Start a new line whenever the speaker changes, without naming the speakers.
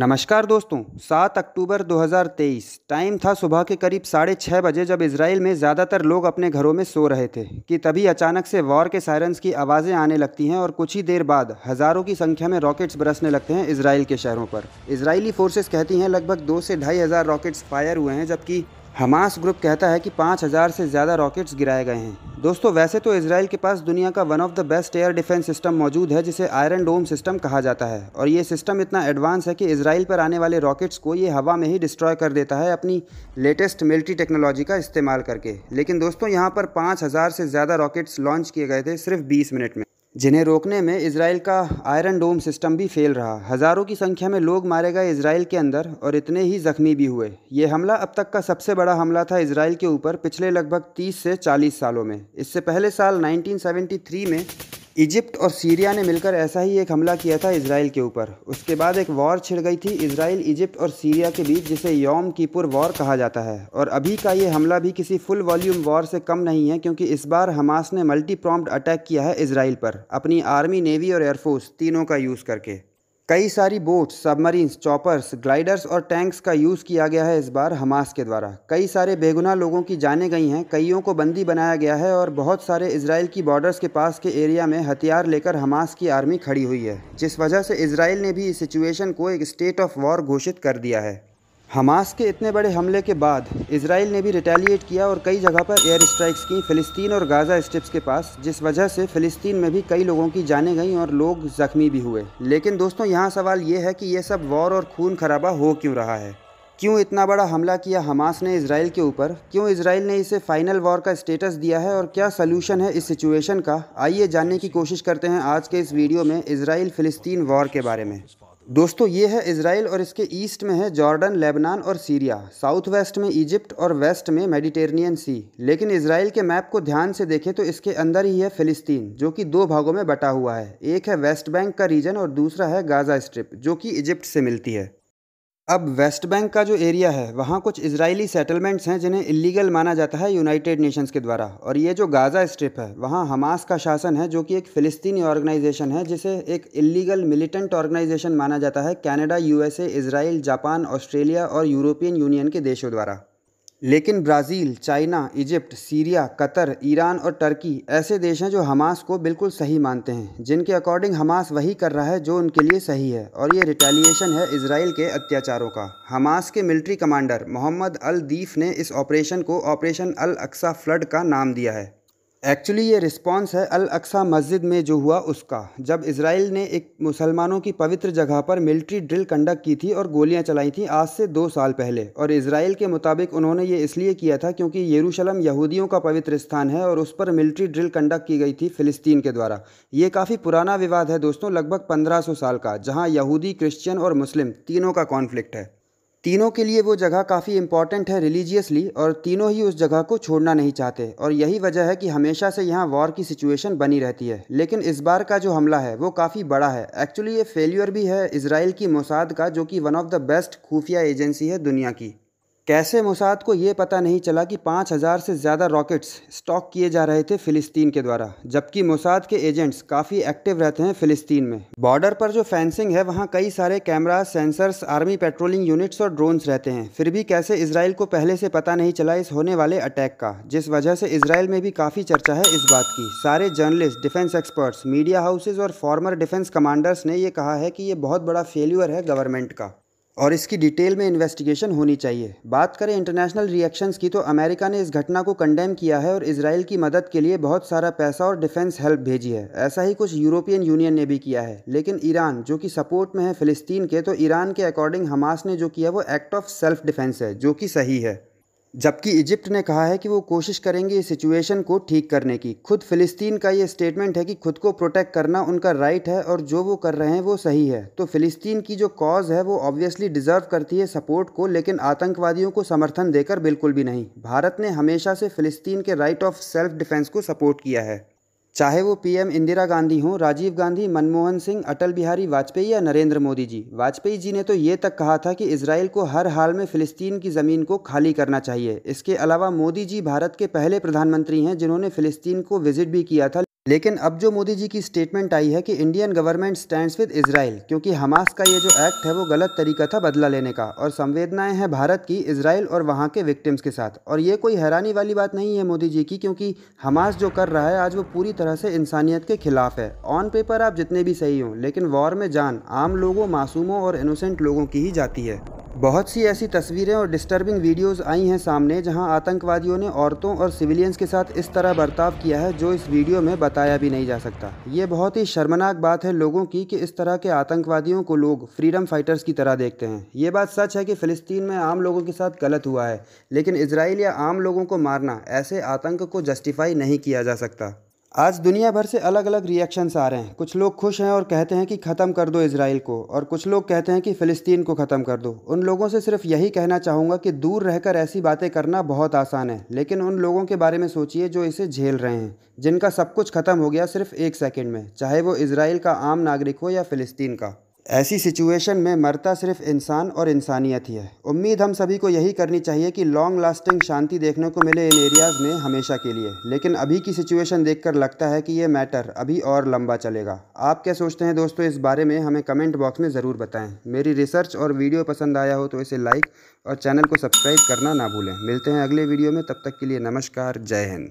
नमस्कार दोस्तों 7 अक्टूबर 2023 टाइम था सुबह के करीब साढ़े छः बजे जब इसराइल में ज़्यादातर लोग अपने घरों में सो रहे थे कि तभी अचानक से वॉर के सायरन्स की आवाज़ें आने लगती हैं और कुछ ही देर बाद हज़ारों की संख्या में रॉकेट्स बरसने लगते हैं इसराइल के शहरों पर इसराइली फोर्सेस कहती हैं लगभग दो से ढाई हज़ार रॉकेट्स फायर हुए हैं जबकि हमास ग्रुप कहता है कि 5000 से ज़्यादा रॉकेट्स गिराए गए हैं दोस्तों वैसे तो इसराइल के पास दुनिया का one of the best air defence system मौजूद है जिसे आयरन डोम सिस्टम कहा जाता है और ये सिस्टम इतना एडवांस है कि इसराइल पर आने वाले रॉकेट्स को ये हवा में ही डिस्ट्रॉय कर देता है अपनी लेटेस्ट मिलिट्री टेक्नोलॉजी का इस्तेमाल करके लेकिन दोस्तों यहाँ पर पाँच से ज़्यादा रॉकेट्स लॉन्च किए गए थे सिर्फ बीस मिनट में जिन्हें रोकने में इसराइल का आयरन डोम सिस्टम भी फेल रहा हज़ारों की संख्या में लोग मारे गए इसराइल के अंदर और इतने ही जख्मी भी हुए ये हमला अब तक का सबसे बड़ा हमला था इसराइल के ऊपर पिछले लगभग 30 से 40 सालों में इससे पहले साल 1973 में इजिप्ट और सीरिया ने मिलकर ऐसा ही एक हमला किया था इसराइल के ऊपर उसके बाद एक वॉर छिड़ गई थी इसराइल इजिप्ट और सीरिया के बीच जिसे योम कीपुर वॉर कहा जाता है और अभी का ये हमला भी किसी फुल वॉल्यूम वॉर से कम नहीं है क्योंकि इस बार हमास ने मल्टी प्रॉम्प्ट अटैक किया है इसराइल पर अपनी आर्मी नेवी और एयरफोर्स तीनों का यूज़ करके कई सारी बोट्स सबमरीन्स चॉपर्स ग्लाइडर्स और टैंक्स का यूज़ किया गया है इस बार हमास के द्वारा कई सारे बेगुनाह लोगों की जाने गई हैं कईयों को बंदी बनाया गया है और बहुत सारे इसराइल की बॉर्डर्स के पास के एरिया में हथियार लेकर हमास की आर्मी खड़ी हुई है जिस वजह से इसराइल ने भी इस सिचुएशन को एक स्टेट ऑफ वॉर घोषित कर दिया है हमास के इतने बड़े हमले के बाद इसराइल ने भी रिटेलिएट किया और कई जगह पर एयर स्ट्राइक्स की फ़िलिस्तीन और गाज़ा स्ट्रिप्स के पास जिस वजह से फ़िलिस्तीन में भी कई लोगों की जानें गईं और लोग ज़ख्मी भी हुए लेकिन दोस्तों यहाँ सवाल ये है कि यह सब वॉर और खून खराबा हो क्यों रहा है क्यों इतना बड़ा हमला किया हमास ने इसराइल के ऊपर क्यों इसराइल ने इसे फाइनल वॉर का स्टेटस दिया है और क्या सोल्यूशन है इस सिचुएशन का आइए जानने की कोशिश करते हैं आज के इस वीडियो में इसराइल फ़िलिस्तीन वॉर के बारे में दोस्तों ये है इसराइल और इसके ईस्ट में है जॉर्डन लेबनान और सीरिया साउथ वेस्ट में इजिप्ट और वेस्ट में मेडिटेरेनियन सी लेकिन इसराइल के मैप को ध्यान से देखें तो इसके अंदर ही है फिलिस्तीन जो कि दो भागों में बटा हुआ है एक है वेस्ट बैंक का रीजन और दूसरा है गाजा स्ट्रिप जो कि इजिप्ट से मिलती है अब वेस्ट बैंक का जो एरिया है वहाँ कुछ इजरायली सेटलमेंट्स हैं जिन्हें इलीगल माना जाता है यूनाइटेड नेशंस के द्वारा और ये जो गाज़ा स्ट्रिप है वहाँ हमास का शासन है जो कि एक फ़िलिस्तीनी ऑर्गेनाइजेशन है जिसे एक इलीगल मिलिटेंट ऑर्गेनाइजेशन माना जाता है Canada USA Israel Japan Australia और यूरोपियन यूनियन के देशों द्वारा लेकिन Brazil China Egypt Syria Qatar Iran और टर्की ऐसे देश हैं जो हमास को बिल्कुल सही मानते हैं जिनके अकॉर्डिंग हमास वही कर रहा है जो उनके लिए सही है और ये रिटेलिएशन है इसराइल के अत्याचारों का हमास के military commander Mohammed Al Deif ने इस ऑपरेशन को ऑपरेशन अल अक्सा फ्लड का नाम दिया है एक्चुअली ये रिस्पॉन्स है अल अक्सा मस्जिद में जो हुआ उसका जब इसराइल ने एक मुसलमानों की पवित्र जगह पर मिलिट्री ड्रिल कंडक्ट की थी और गोलियां चलाई थी आज से दो साल पहले और इसराइल के मुताबिक उन्होंने ये इसलिए किया था क्योंकि यरूशलम यहूदियों का पवित्र स्थान है और उस पर मिलिट्री ड्रिल कंडक्ट की गई थी फिलिस्तीन के द्वारा ये काफ़ी पुराना विवाद है दोस्तों लगभग पंद्रह साल का जहाँ यहूदी क्रिश्चियन और मुस्लिम तीनों का कॉन्फ्लिक्ट है तीनों के लिए वो जगह काफ़ी इम्पॉर्टेंट है रिलीजियसली और तीनों ही उस जगह को छोड़ना नहीं चाहते और यही वजह है कि हमेशा से यहाँ वॉर की सिचुएशन बनी रहती है लेकिन इस बार का जो हमला है वो काफ़ी बड़ा है एक्चुअली ये फेलियर भी है इसराइल की मोसाद का जो कि वन ऑफ द बेस्ट खुफिया एजेंसी है दुनिया की कैसे मुसाद को ये पता नहीं चला कि पाँच हज़ार से ज़्यादा रॉकेट्स स्टॉक किए जा रहे थे फ़िलिस्तीन के द्वारा जबकि मुसाद के एजेंट्स काफ़ी एक्टिव रहते हैं फ़िलिस्तीन में बॉर्डर पर जो फेंसिंग है वहाँ कई सारे camera sensors army patrolling units और ड्रोन्स रहते हैं फिर भी कैसे इसराइल को पहले से पता नहीं चला इस होने वाले अटैक का जिस वजह से इसराइल में भी काफ़ी चर्चा है इस बात की सारे journalist defence experts media houses और फॉर्मर डिफेंस कमांडर्स ने यह कहा है कि ये बहुत बड़ा फेल्यूर है गवर्नमेंट का और इसकी डिटेल में इन्वेस्टिगेशन होनी चाहिए बात करें इंटरनेशनल रिएक्शंस की तो अमेरिका ने इस घटना को कंडेम किया है और इसराइल की मदद के लिए बहुत सारा पैसा और डिफेंस हेल्प भेजी है ऐसा ही कुछ यूरोपियन यूनियन ने भी किया है लेकिन ईरान जो कि सपोर्ट में है फिलिस्तीन के तो ईरान के अकॉर्डिंग हमास ने जो किया वो एक्ट ऑफ सेल्फ डिफेंस है जो कि सही है जबकि इजिप्ट ने कहा है कि वो कोशिश करेंगे इस सिचुएशन को ठीक करने की खुद फिलिस्तीन का ये स्टेटमेंट है कि खुद को प्रोटेक्ट करना उनका राइट है और जो वो कर रहे हैं वो सही है तो फिलिस्तीन की जो कॉज है वो ऑब्वियसली डिजर्व करती है सपोर्ट को लेकिन आतंकवादियों को समर्थन देकर बिल्कुल भी नहीं भारत ने हमेशा से फिलिस्तीन के राइट ऑफ सेल्फ डिफेंस को सपोर्ट किया है चाहे वो पीएम इंदिरा गांधी हों राजीव गांधी मनमोहन सिंह अटल बिहारी वाजपेयी या नरेंद्र मोदी जी वाजपेयी जी ने तो ये तक कहा था कि इसराइल को हर हाल में फिलिस्तीन की ज़मीन को खाली करना चाहिए इसके अलावा मोदी जी भारत के पहले प्रधानमंत्री हैं जिन्होंने फिलिस्तीन को विजिट भी किया था लेकिन अब जो मोदी जी की स्टेटमेंट आई है कि Indian government stands with Israel क्योंकि हमास का ये जो एक्ट है वो गलत तरीका था बदला लेने का और संवेदनाएं हैं भारत की इसराइल और वहाँ के विक्टिम्स के साथ और ये कोई हैरानी वाली बात नहीं है मोदी जी की क्योंकि हमास जो कर रहा है आज वो पूरी तरह से इंसानियत के खिलाफ है ऑन पेपर आप जितने भी सही हों लेकिन वॉर में जान आम लोगों मासूमों और इनोसेंट लोगों की ही जाती है बहुत सी ऐसी तस्वीरें और डिस्टर्बिंग वीडियोस आई हैं सामने जहां आतंकवादियों ने औरतों और सिविलियंस के साथ इस तरह बर्ताव किया है जो इस वीडियो में बताया भी नहीं जा सकता ये बहुत ही शर्मनाक बात है लोगों की कि इस तरह के आतंकवादियों को लोग फ्रीडम फाइटर्स की तरह देखते हैं ये बात सच है कि फ़िलिस्तीन में आम लोगों के साथ गलत हुआ है लेकिन इसराइल या आम लोगों को मारना ऐसे आतंक को जस्टिफाई नहीं किया जा सकता आज दुनिया भर से अलग अलग रिएक्शंस आ रहे हैं कुछ लोग खुश हैं और कहते हैं कि ख़त्म कर दो इसराइल को और कुछ लोग कहते हैं कि फ़िलिस्तीन को ख़त्म कर दो उन लोगों से सिर्फ यही कहना चाहूँगा कि दूर रहकर ऐसी बातें करना बहुत आसान है लेकिन उन लोगों के बारे में सोचिए जो इसे झेल रहे हैं जिनका सब कुछ ख़त्म हो गया सिर्फ एक सेकेंड में चाहे वो इसराइल का आम नागरिक हो या फ़िलिस्तीन का ऐसी सिचुएशन में मरता सिर्फ इंसान और इंसानियत ही है उम्मीद हम सभी को यही करनी चाहिए कि लॉन्ग लास्टिंग शांति देखने को मिले इन एरियाज़ में हमेशा के लिए लेकिन अभी की सिचुएशन देखकर लगता है कि ये मैटर अभी और लंबा चलेगा आप क्या सोचते हैं दोस्तों इस बारे में हमें कमेंट बॉक्स में ज़रूर बताएँ मेरी रिसर्च और वीडियो पसंद आया हो तो इसे लाइक और चैनल को सब्सक्राइब करना ना भूलें मिलते हैं अगले वीडियो में तब तक के लिए नमस्कार जय हिंद